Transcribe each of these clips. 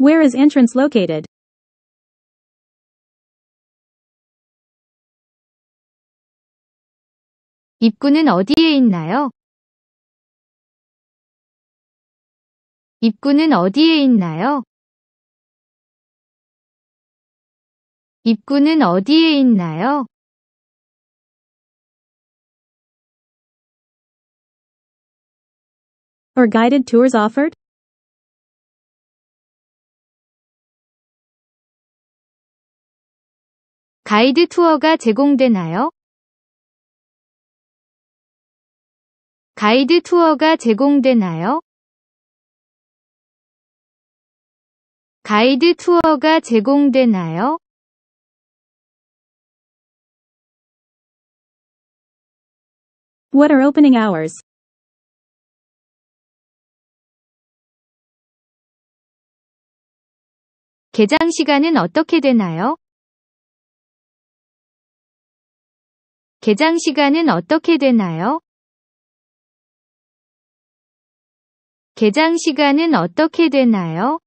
Where is entrance located? 입구는 어디에 있나요? 입구는 어디에 있나요? 입구는 어디에 있나요? Are guided tours offered? 가이드 투어가 제공되나요? 가이드 투어가 제공되나요? 가이드 투어가 제공되나요? 개장 시간은 어떻게 되나요? 개장 시간은 어떻게 되나요? 개장 시간은 어떻게 되나요?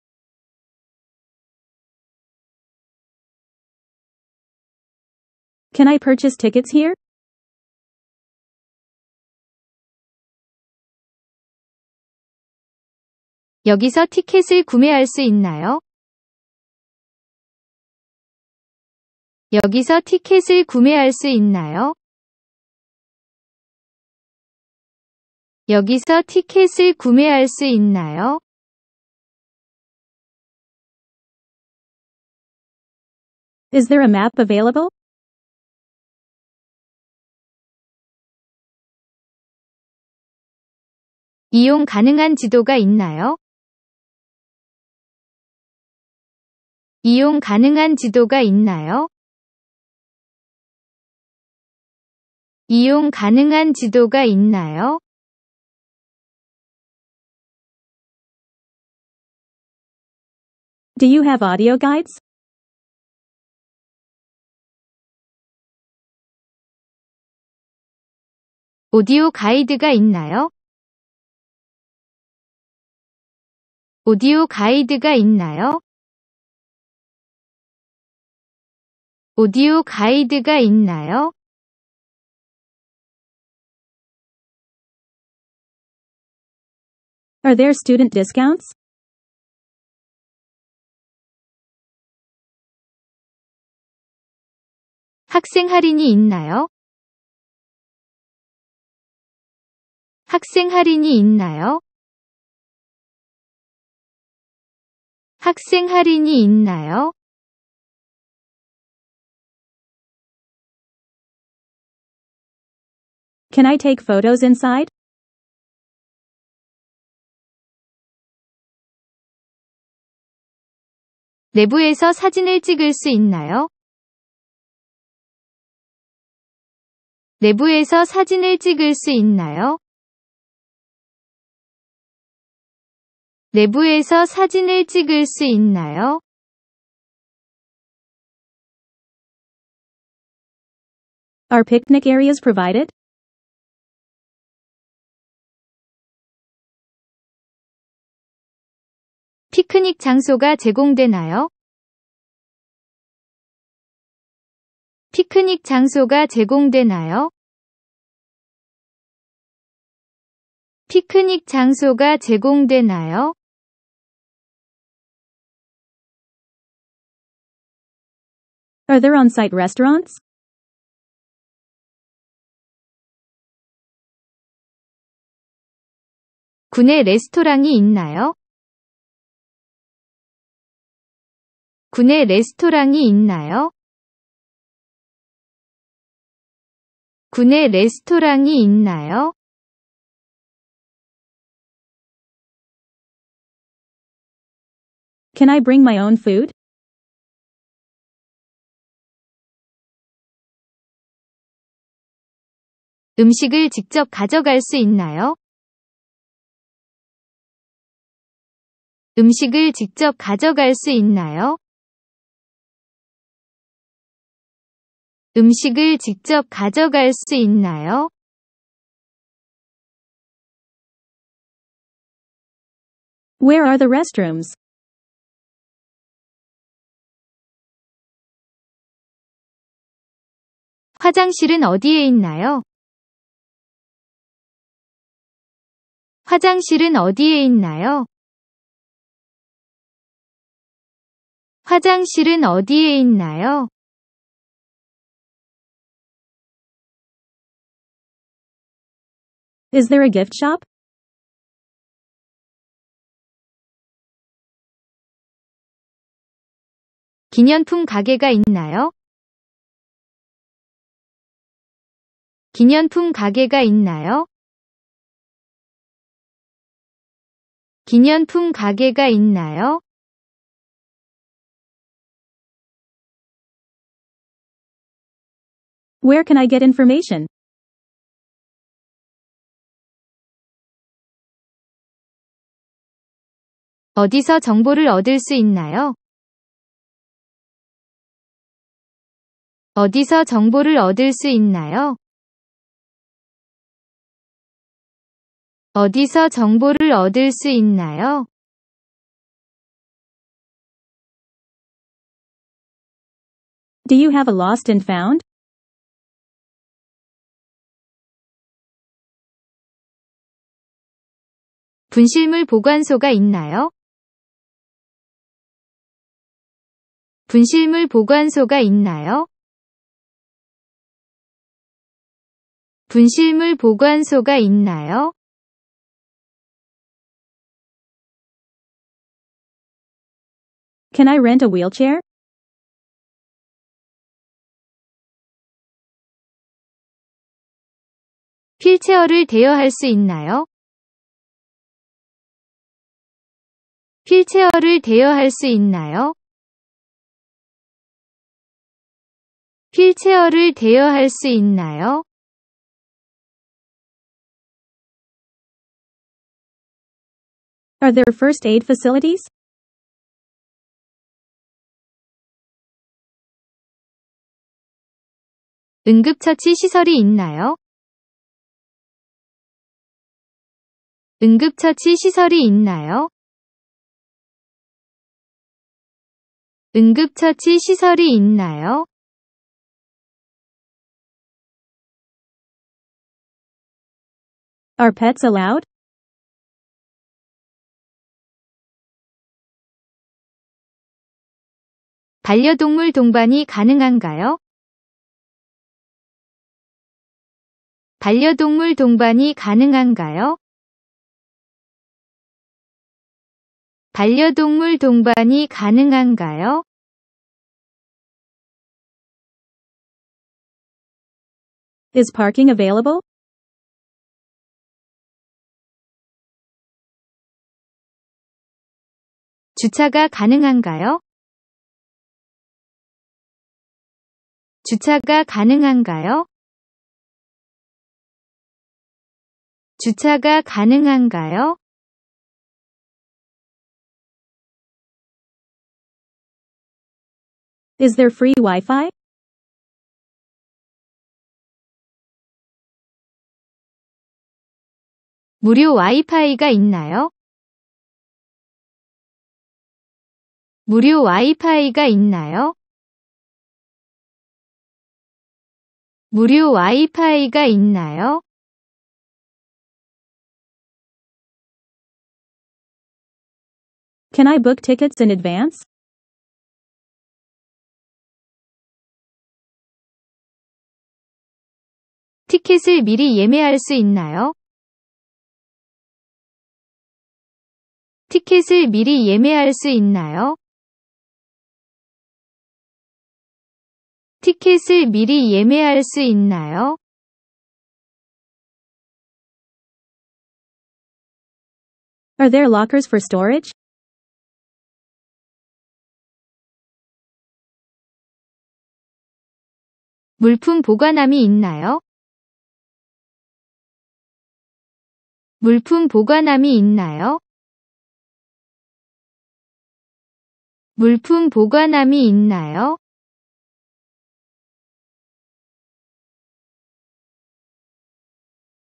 여기서 티켓을 구매할 수 있나요? 여기서 티켓을 구매할 수 있나요? 여기서 티켓을 구매할 수 있나요? Is there a map available? 이용 가능한 지도가 있나요? 이용 가능한 지도가 있나요? 이용 가능한 지도가 있나요? Do you have audio guides? Audio 가이드가 있나요? Audio 가이드가 있나요? Audio 가이드가 있나요? Are there student discounts? 학생 할인이 있나요? 학생 할인이 있나요? 학생 할인이 있나요? Can I take photos inside? 내부에서 사진을 찍을 수 있나요? 내부에서 사진을 찍을 수 있나요? 내부에서 사진을 찍을 수 있나요? Are picnic areas p 피크닉 장소가 제공되나요? 피크닉 장소가 제공되나요? 피크닉 장소가 제공되나요? 군에 레스토랑이 있나요? 군에 레스토랑이 있나요? 군에 레스토랑이 있나요? 음식을 직접 가져갈 수 있나요? 음식을 직접 가져갈 수 있나요? 음식을 직접 가져갈 수 있나요? 화장실은 어디에 있나요? 화장실은 어디에 있나요? 화장실은 어디에 있나요? Is there a gift shop? 기념품 가게가 있나요? 기념품 가게가 있나요? 기념품 가게가 있나요? Where can I get information? 어디서 정보를 얻을 수 있나요? 어디서 정보를 얻을 수 있나요? 어디서 정보를 얻을 수 있나요? Do you have a lost and found? 분실물 보관소가 있나요? 분실물 보관소가 있나요? 분실물 보관소가 있나요? Can I rent a wheelchair? 휠체어를 대여할 수 있나요? 휠체어를 대여할 수 있나요? 휠체어를 대여할 수 있나요? Are there f i 응급처치 시설이 있나요? 응급처치 시설이 있나요? 응급처치 시설이 있나요? Are pets allowed? 반려동물 동반이 가능한가요? 반려동물 동반이 가능한가요? 반려동물 동반이 가능한가요? Is parking available? 주차가 가능한가요? 주차가 가능한가요? 주차가 가능한가요? Is there free Wi-Fi? 무료 와이파이가 있나요? 무료 와이파이가 있나요? 무료 와이파이가 있나요? 티켓을 미리 예매할 수 있나요? 티켓을 미리 예매할 수 있나요? 티켓을 미리 예매할 수 있나요? 물품 보관함이 있나요? 물품 보관함이 있나요? 물품 보관함이 있나요?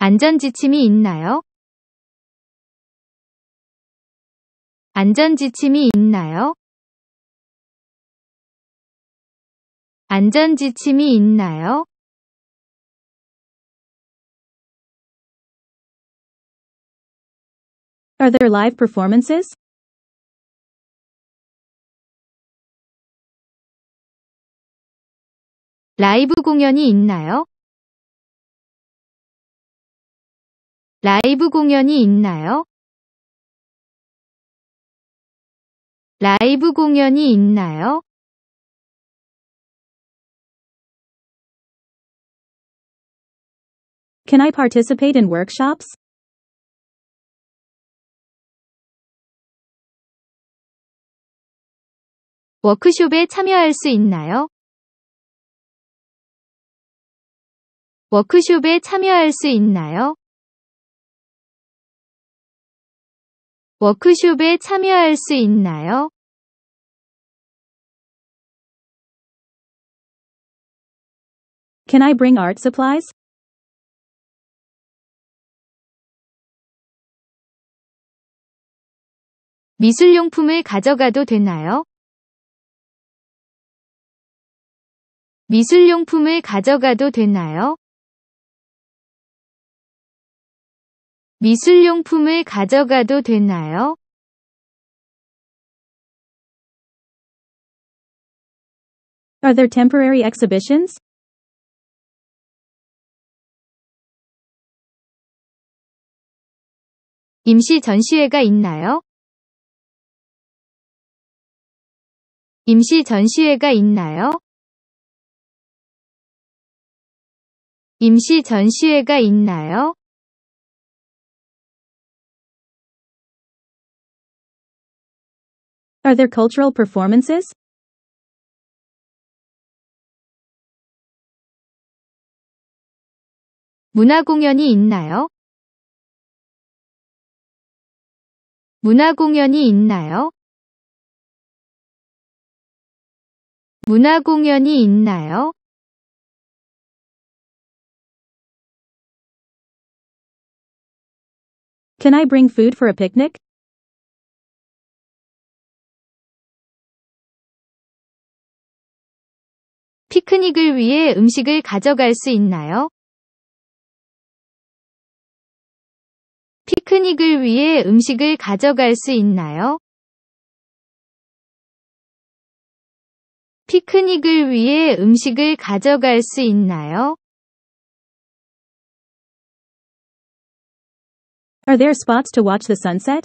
안전지침이 있나요? 안전지침이 있나요? 안전지침이 있나요? Are there live performances? 라이브 공연이 있나요? 라이브 공연이 있나요? 라이브 공연이 있나요? 워크숍에 참여할 수 있나요? 워크숍에 참여할 수 있나요? 워크숍에 참여할 수 있나요? 미술용품을 가져가도 되나요? 미술용품을 가져가도 되나요? 미술용품을 가져가도 되나요? Are there t 임시 전시회가 있나요? 임시 전시회가 있나요? 임시 전시회가 있나요? Are there cultural performances? 문화 공연이 있나요? Can I bring food for a picnic? 피크닉을 위해 음식을 가져갈 수 있나요? 피크닉을 위해 음식을 가져갈 수 있나요? 피크닉을 위해 음식을 가져갈 수 있나요? Are there spots to watch the sunset?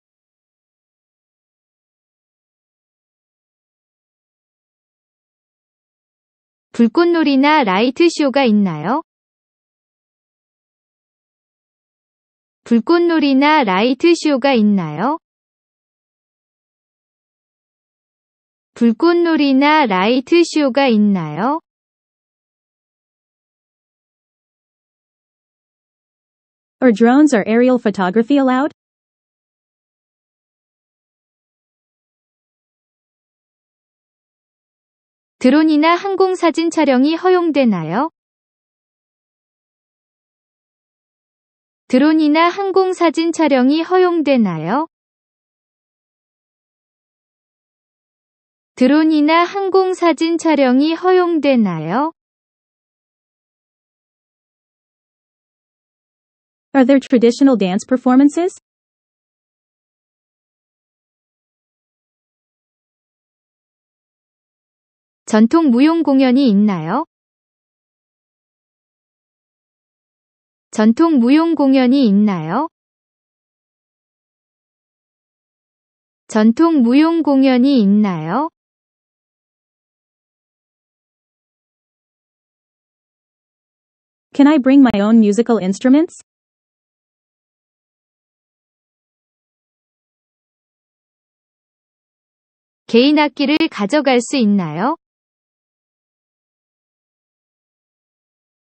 불꽃놀이나 라이트쇼가 있나요? 불꽃놀이나 라이트쇼가 있나요? 불꽃놀이나 라이트쇼가 있나요? Are drones or aerial photography allowed? 드론이나 항공 사진 촬영이 허용되나요? 드론이나 항공 사진 촬영이 허용되나요? 드론이나 항공 사진 촬영이 허용되나요? Are there traditional dance performances? 전통 무용 공연이 있나요? 전통 무용 공연이 있나요? 전통 무용 공연이 있나요? Can I bring my own musical instruments? 개인 악기를 가져갈 수 있나요?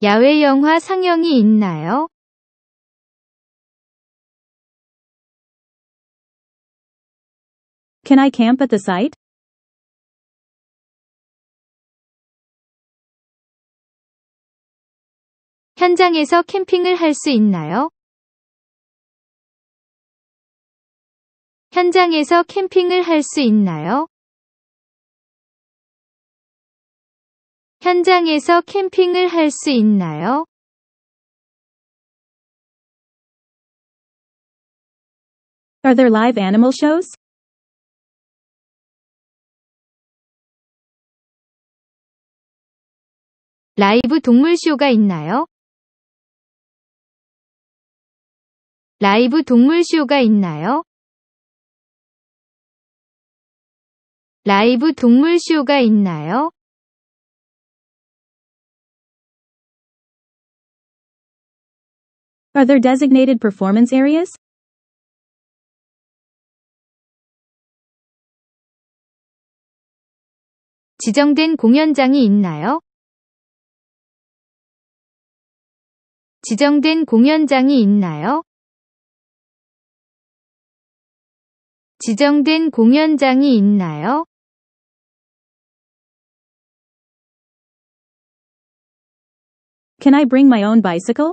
야외 영화 상영이 있나요? 현장에서 캠핑을 할 수 있나요? 현장에서 캠핑을 할 수 있나요? 현장에서 캠핑을 할 수 있나요? Are there l i 라이브 동물 쇼가 있나요? 라이브 동물 쇼가 있나요? 라이브 동물 쇼가 있나요? Are there designated performance areas? 지정된 공연장이 있나요? 지정된 공연장이 있나요? 지정된 공연장이 있나요? Can I bring my own bicycle?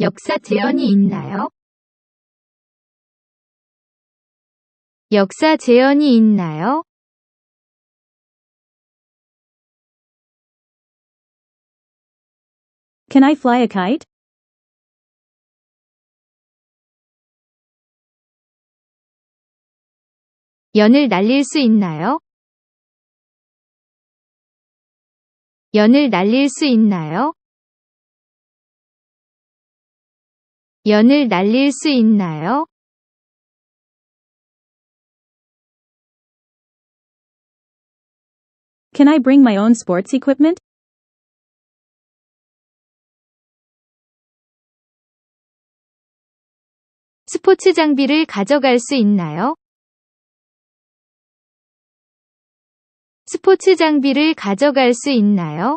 역사 재현이 있나요? 역사 재현이 있나요? Can I fly a kite? 연을 날릴 수 있나요? 연을 날릴 수 있나요? 연을 날릴 수 있나요? Can I bring my own sports equipment? 스포츠 장비를 가져갈 수 있나요? 스포츠 장비를 가져갈 수 있나요?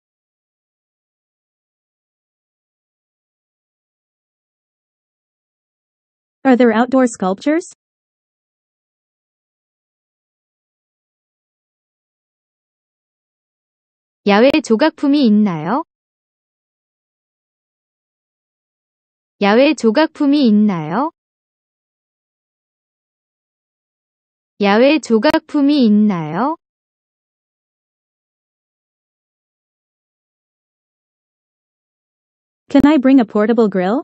Are there outdoor sculptures? 야외 조각품이 있나요? Can I bring a portable grill?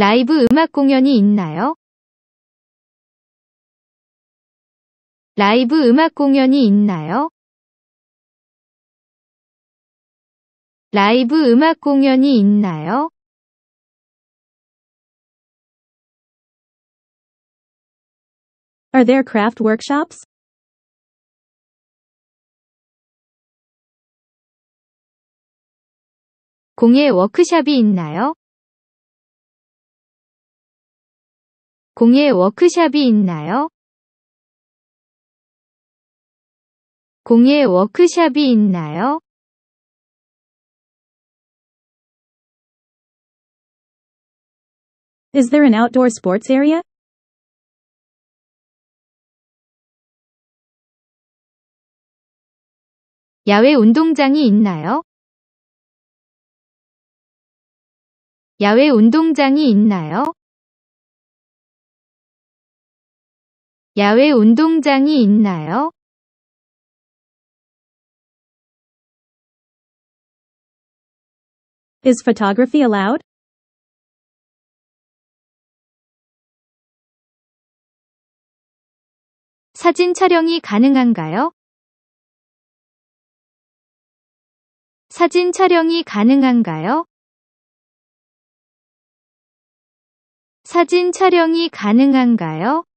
라이브 음악 공연이 있나요? 라이브 음악 공연이 있나요? 라이브 음악 공연이 있나요? Are there craft workshops? 공예 워크샵이 있나요? 공예 워크샵이 있나요? 공예 워크샵이 있나요? Is there an 야외 운동장이 있나요? 야외 운동장이 있나요? 야외 운동장이 있나요? Is p h o t o g r a 사진 촬영이 가능한가요? 사진 촬영이 가능한가요? 사진 촬영이 가능한가요?